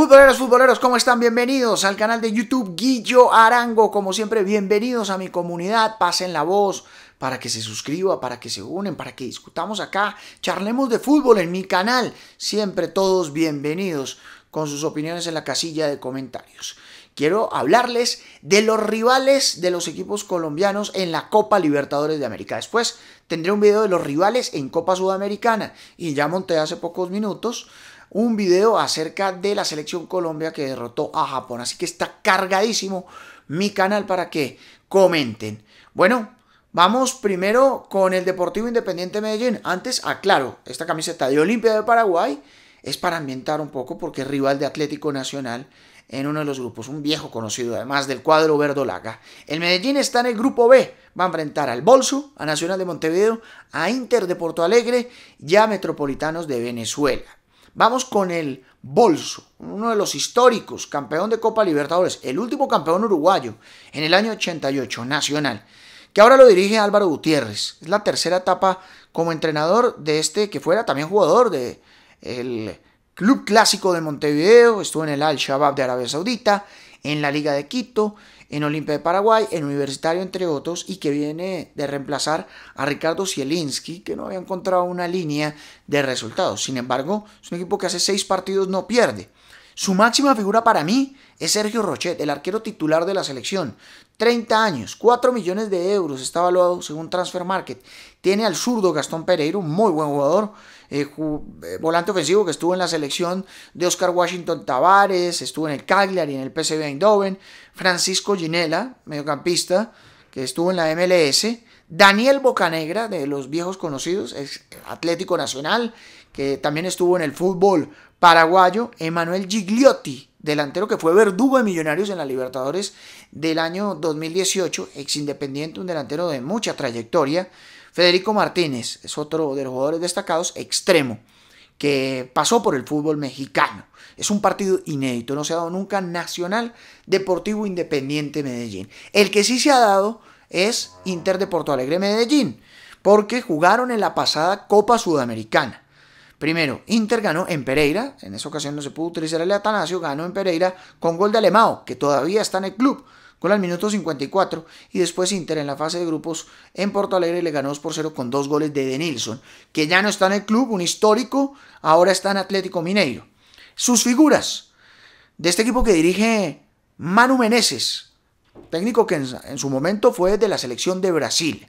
Futboleros, futboleros, ¿cómo están? Bienvenidos al canal de YouTube Guillo Arango. Como siempre, bienvenidos a mi comunidad. Pasen la voz para que se suscriba, para que se unen, para que discutamos acá, charlemos de fútbol en mi canal. Siempre todos bienvenidos con sus opiniones en la casilla de comentarios. Quiero hablarles de los rivales de los equipos colombianos en la Copa Libertadores de América. Después tendré un video de los rivales en Copa Sudamericana y ya monté hace pocos minutos un video acerca de la selección Colombia que derrotó a Japón. Así que está cargadísimo mi canal para que comenten. Bueno, Vamos primero con el Deportivo Independiente Medellín. Antes, aclaro, esta camiseta de Olimpia de Paraguay es para ambientar un poco porque es rival de Atlético Nacional en uno de los grupos, un viejo conocido además del cuadro verdolaga. El Medellín está en el grupo B, va a enfrentar al Bolso, a Nacional de Montevideo, a Inter de Porto Alegre y a Metropolitanos de Venezuela. Vamos con el Bolso, uno de los históricos, campeón de Copa Libertadores, el último campeón uruguayo en el año 88, nacional, que ahora lo dirige Álvaro Gutiérrez. Es la tercera etapa como entrenador de este que fuera también jugador del Club Clásico de Montevideo, estuvo en el Al Shabaab de Arabia Saudita, en la Liga de Quito en Olimpia de Paraguay, en Universitario, entre otros, y que viene de reemplazar a Ricardo Zielinski, que no había encontrado una línea de resultados. Sin embargo, es un equipo que hace seis partidos no pierde. Su máxima figura para mí es Sergio Rochet, el arquero titular de la selección. 30 años, 4 millones de euros está evaluado según Transfer Market. Tiene al zurdo Gastón Pereiro, muy buen jugador, eh, eh, volante ofensivo que estuvo en la selección de Oscar Washington Tavares, estuvo en el Cagliari, en el PSV Eindhoven, Francisco Ginela, mediocampista, que estuvo en la MLS, Daniel Bocanegra, de los viejos conocidos, es Atlético Nacional, que también estuvo en el fútbol paraguayo, Emanuel Gigliotti, delantero que fue verdugo de Millonarios en la Libertadores del año 2018, ex Independiente, un delantero de mucha trayectoria, Federico Martínez es otro de los jugadores destacados, extremo, que pasó por el fútbol mexicano. Es un partido inédito, no se ha dado nunca Nacional Deportivo Independiente Medellín. El que sí se ha dado es Inter de Porto Alegre Medellín, porque jugaron en la pasada Copa Sudamericana. Primero, Inter ganó en Pereira, en esa ocasión no se pudo utilizar el Atanasio, ganó en Pereira con gol de Alemao, que todavía está en el club. Con el minuto 54 y después Inter en la fase de grupos en Porto Alegre le ganó 2 por 0 con dos goles de Denilson, que ya no está en el club, un histórico, ahora está en Atlético Mineiro. Sus figuras de este equipo que dirige Manu Meneses, técnico que en su momento fue de la selección de Brasil.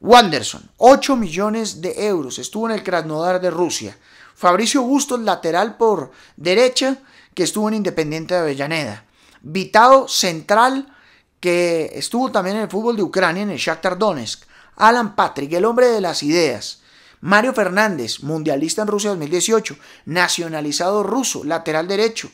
Wanderson, 8 millones de euros, estuvo en el Krasnodar de Rusia. Fabricio Bustos, lateral por derecha, que estuvo en Independiente de Avellaneda. Vitado, central que estuvo también en el fútbol de Ucrania, en el Shakhtar Donetsk. Alan Patrick, el hombre de las ideas. Mario Fernández, mundialista en Rusia 2018, nacionalizado ruso, lateral derecho.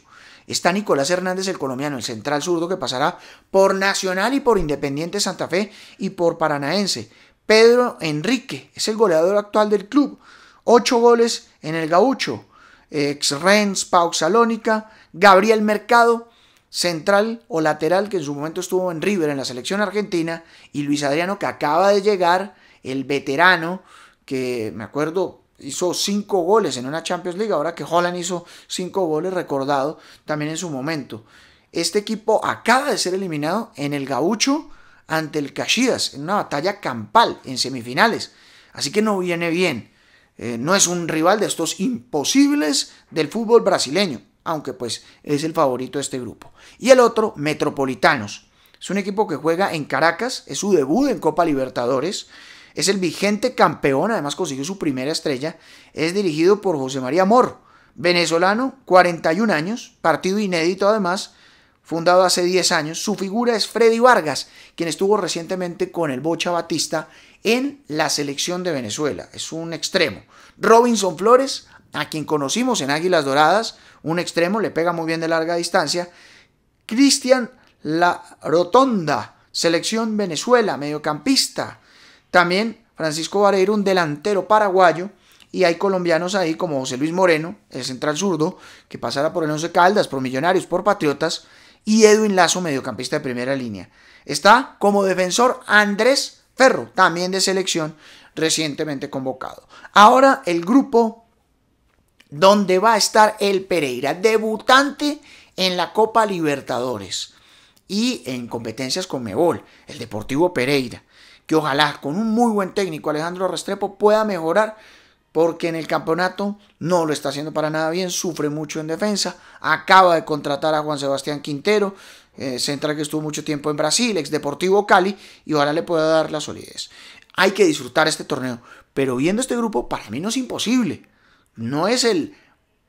Está Nicolás Hernández, el colombiano, el central zurdo que pasará por Nacional y por Independiente Santa Fe y por Paranaense. Pedro Enrique es el goleador actual del club. Ocho goles en el Gaucho. Ex Rennes, Pau Salónica, Gabriel Mercado, central o lateral que en su momento estuvo en River en la selección argentina y Luis Adriano que acaba de llegar, el veterano que me acuerdo hizo cinco goles en una Champions League, ahora que Holland hizo cinco goles recordado también en su momento. Este equipo acaba de ser eliminado en el gaucho ante el Cachidas en una batalla campal en semifinales. Así que no viene bien. Eh, no es un rival de estos imposibles del fútbol brasileño aunque pues es el favorito de este grupo. Y el otro, Metropolitanos. Es un equipo que juega en Caracas, es su debut en Copa Libertadores, es el vigente campeón, además consiguió su primera estrella, es dirigido por José María Mor, venezolano, 41 años, partido inédito además, fundado hace 10 años. Su figura es Freddy Vargas, quien estuvo recientemente con el Bocha Batista en la selección de Venezuela. Es un extremo. Robinson Flores, a quien conocimos en Águilas Doradas, un extremo, le pega muy bien de larga distancia. Cristian La Rotonda, selección Venezuela, mediocampista. También Francisco Vareiro, un delantero paraguayo. Y hay colombianos ahí como José Luis Moreno, el central zurdo, que pasará por el Once Caldas, por Millonarios, por Patriotas. Y Edwin Lazo, mediocampista de primera línea. Está como defensor Andrés Ferro, también de selección, recientemente convocado. Ahora el grupo donde va a estar el Pereira, debutante en la Copa Libertadores y en competencias con Mebol, el Deportivo Pereira, que ojalá con un muy buen técnico Alejandro Restrepo pueda mejorar porque en el campeonato no lo está haciendo para nada bien, sufre mucho en defensa, acaba de contratar a Juan Sebastián Quintero, eh, central que estuvo mucho tiempo en Brasil, ex Deportivo Cali, y ahora le pueda dar la solidez. Hay que disfrutar este torneo, pero viendo este grupo para mí no es imposible no es el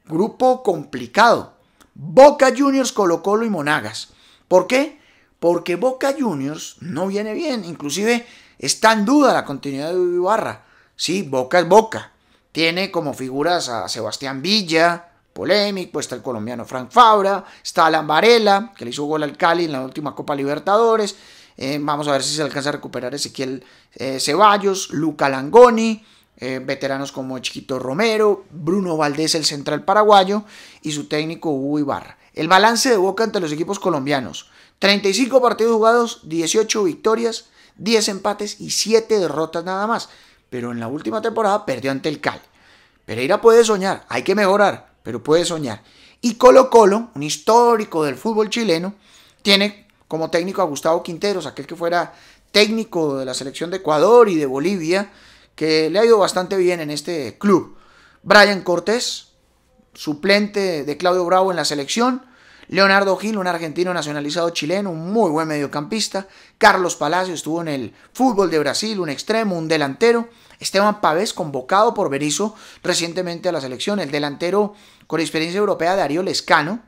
grupo complicado. Boca Juniors, Colo Colo y Monagas. ¿Por qué? Porque Boca Juniors no viene bien. Inclusive está en duda la continuidad de Ibarra. Sí, Boca es Boca. Tiene como figuras a Sebastián Villa, polémico, pues está el colombiano Frank Fabra, está Alan Varela, que le hizo gol al Cali en la última Copa Libertadores. Eh, vamos a ver si se alcanza a recuperar Ezequiel eh, Ceballos, Luca Langoni, eh, veteranos como Chiquito Romero, Bruno Valdés, el central paraguayo, y su técnico Hugo Ibarra. El balance de Boca ante los equipos colombianos. 35 partidos jugados, 18 victorias, 10 empates y 7 derrotas nada más. Pero en la última temporada perdió ante el Cal. Pereira puede soñar, hay que mejorar, pero puede soñar. Y Colo Colo, un histórico del fútbol chileno, tiene como técnico a Gustavo Quinteros, aquel que fuera técnico de la selección de Ecuador y de Bolivia, que le ha ido bastante bien en este club. Brian Cortés, suplente de Claudio Bravo en la selección. Leonardo Gil, un argentino nacionalizado chileno, un muy buen mediocampista. Carlos Palacio estuvo en el fútbol de Brasil, un extremo, un delantero. Esteban Pavés, convocado por Berizzo recientemente a la selección. El delantero con experiencia europea, de Lescano, Escano.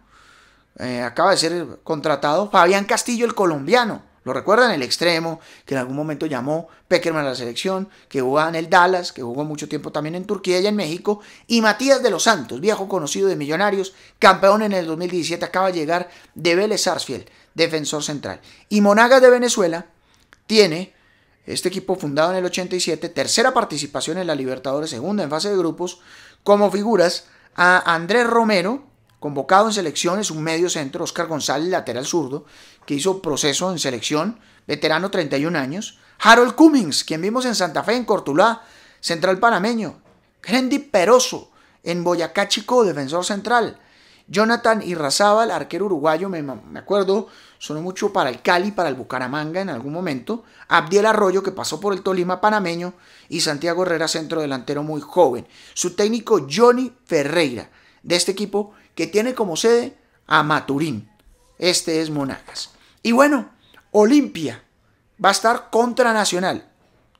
Eh, acaba de ser contratado. Fabián Castillo, el colombiano lo recuerdan el extremo, que en algún momento llamó Peckerman a la selección, que jugaba en el Dallas, que jugó mucho tiempo también en Turquía y en México, y Matías de los Santos, viejo conocido de Millonarios, campeón en el 2017, acaba de llegar de Vélez Sarsfield, defensor central. Y Monagas de Venezuela tiene este equipo fundado en el 87, tercera participación en la Libertadores, segunda en fase de grupos, como figuras a Andrés Romero, Convocado en selecciones, un medio centro, Oscar González, lateral zurdo, que hizo proceso en selección, veterano 31 años. Harold Cummings, quien vimos en Santa Fe, en Cortulá, central panameño. Hendy Peroso, en Boyacá Chico, defensor central. Jonathan Irrazábal, arquero uruguayo, me, me, acuerdo, sonó mucho para el Cali, para el Bucaramanga en algún momento. Abdiel Arroyo, que pasó por el Tolima panameño, y Santiago Herrera, centro delantero muy joven. Su técnico Johnny Ferreira. De este equipo que tiene como sede a Maturín. Este es Monacas. Y bueno, Olimpia va a estar contra Nacional.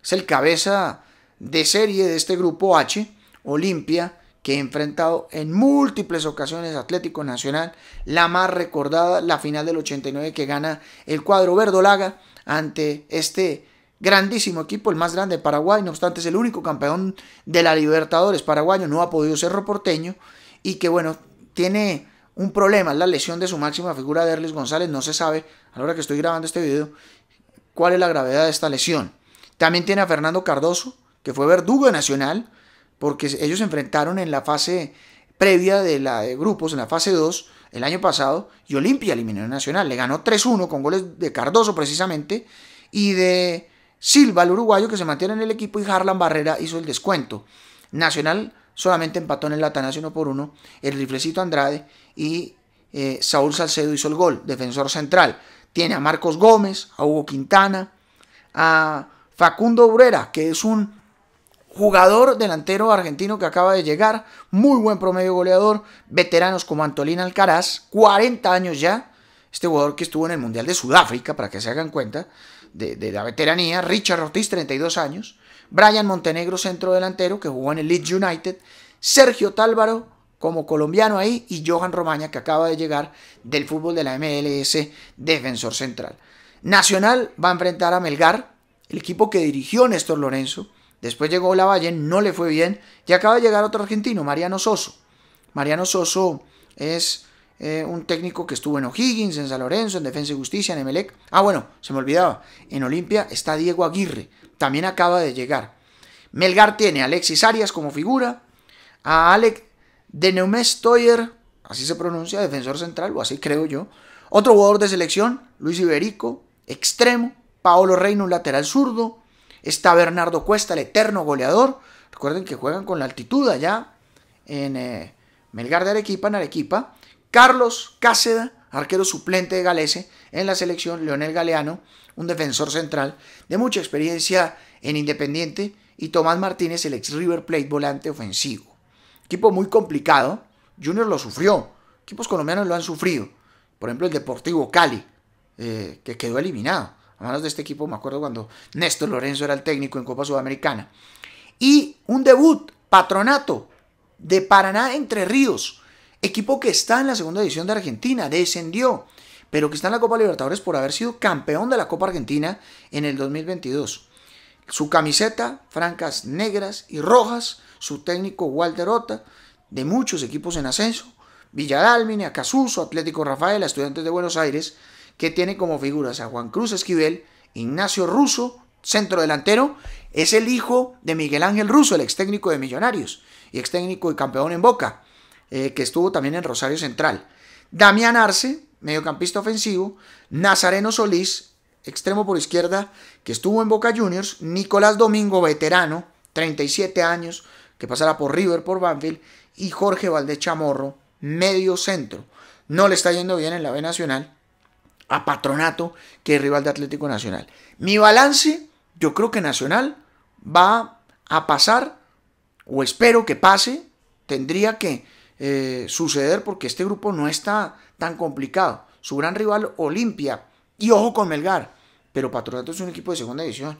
Es el cabeza de serie de este grupo H, Olimpia, que ha enfrentado en múltiples ocasiones Atlético Nacional, la más recordada, la final del 89 que gana el cuadro verdolaga ante este grandísimo equipo, el más grande de Paraguay, no obstante es el único campeón de la Libertadores paraguayo, no ha podido ser reporteño y que bueno, tiene un problema, es la lesión de su máxima figura de Erlis González. No se sabe, a la hora que estoy grabando este video, cuál es la gravedad de esta lesión. También tiene a Fernando Cardoso, que fue verdugo nacional, porque ellos se enfrentaron en la fase previa de la de grupos, en la fase 2, el año pasado, y Olimpia eliminó Nacional. Le ganó 3-1 con goles de Cardoso precisamente, y de Silva, el uruguayo, que se mantiene en el equipo, y Harlan Barrera hizo el descuento. Nacional solamente empató en el Atanasio 1 por 1 el riflecito Andrade y eh, Saúl Salcedo hizo el gol, defensor central. Tiene a Marcos Gómez, a Hugo Quintana, a Facundo Obrera, que es un jugador delantero argentino que acaba de llegar, muy buen promedio goleador, veteranos como Antolín Alcaraz, 40 años ya, este jugador que estuvo en el Mundial de Sudáfrica, para que se hagan cuenta, de, de la veteranía, Richard Ortiz, 32 años, Brian Montenegro, centro delantero, que jugó en el Leeds United, Sergio Tálvaro, como colombiano ahí, y Johan Romaña, que acaba de llegar del fútbol de la MLS, defensor central. Nacional va a enfrentar a Melgar, el equipo que dirigió Néstor Lorenzo. Después llegó Lavalle, no le fue bien, y acaba de llegar otro argentino, Mariano Soso. Mariano Soso es eh, un técnico que estuvo en O'Higgins, en San Lorenzo, en Defensa y Justicia, en Emelec. Ah, bueno, se me olvidaba. En Olimpia está Diego Aguirre, también acaba de llegar. Melgar tiene a Alexis Arias como figura, a Alec de Toyer, así se pronuncia, defensor central, o así creo yo. Otro jugador de selección, Luis Iberico, extremo. Paolo Reyno, un lateral zurdo. Está Bernardo Cuesta, el eterno goleador. Recuerden que juegan con la altitud allá en eh, Melgar de Arequipa, en Arequipa. Carlos Cáceda, arquero suplente de Galese en la selección, Leonel Galeano, un defensor central de mucha experiencia en Independiente, y Tomás Martínez, el ex River Plate volante ofensivo. Equipo muy complicado, Junior lo sufrió, equipos colombianos lo han sufrido, por ejemplo el Deportivo Cali, eh, que quedó eliminado a manos de este equipo, me acuerdo cuando Néstor Lorenzo era el técnico en Copa Sudamericana. Y un debut, patronato, de Paraná Entre Ríos, Equipo que está en la segunda división de Argentina, descendió, pero que está en la Copa Libertadores por haber sido campeón de la Copa Argentina en el 2022. Su camiseta, francas negras y rojas, su técnico Walter Ota, de muchos equipos en ascenso, Villadalmine, Acasuso, Atlético Rafael, Estudiantes de Buenos Aires, que tiene como figuras a Juan Cruz Esquivel, Ignacio Russo, centro delantero, es el hijo de Miguel Ángel Russo, el ex técnico de Millonarios y ex técnico y campeón en Boca. Eh, que estuvo también en Rosario Central. Damián Arce, mediocampista ofensivo. Nazareno Solís, extremo por izquierda, que estuvo en Boca Juniors. Nicolás Domingo, veterano, 37 años, que pasará por River, por Banfield. Y Jorge Valdés Chamorro, medio centro. No le está yendo bien en la B Nacional a Patronato, que es rival de Atlético Nacional. Mi balance, yo creo que Nacional va a pasar, o espero que pase, tendría que eh, suceder porque este grupo no está tan complicado. Su gran rival Olimpia y ojo con Melgar, pero Patronato es un equipo de segunda división,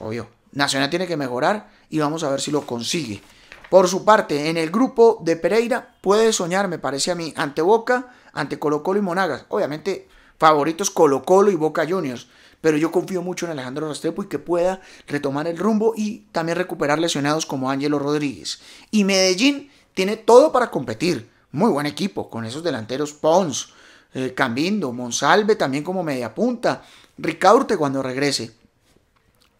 obvio. Nacional tiene que mejorar y vamos a ver si lo consigue. Por su parte, en el grupo de Pereira puede soñar, me parece a mí, ante Boca, ante Colo Colo y Monagas. Obviamente, favoritos Colo Colo y Boca Juniors. Pero yo confío mucho en Alejandro Rastrepo y que pueda retomar el rumbo y también recuperar lesionados como Ángelo Rodríguez. Y Medellín tiene todo para competir. Muy buen equipo con esos delanteros Pons, eh, Cambindo, Monsalve también como media punta, Ricaurte cuando regrese.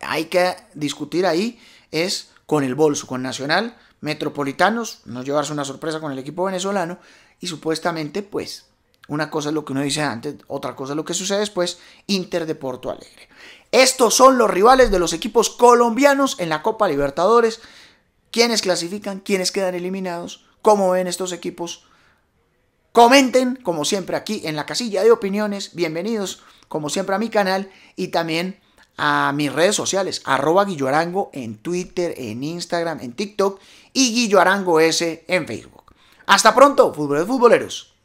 Hay que discutir ahí es con el bolso, con Nacional, Metropolitanos, no llevarse una sorpresa con el equipo venezolano y supuestamente pues una cosa es lo que uno dice antes, otra cosa es lo que sucede después, Inter de Porto Alegre. Estos son los rivales de los equipos colombianos en la Copa Libertadores quiénes clasifican, quiénes quedan eliminados, cómo ven estos equipos. Comenten, como siempre, aquí en la casilla de opiniones. Bienvenidos, como siempre, a mi canal y también a mis redes sociales, arroba Guilloarango en Twitter, en Instagram, en TikTok y Guilloarango S en Facebook. Hasta pronto, de futboleros.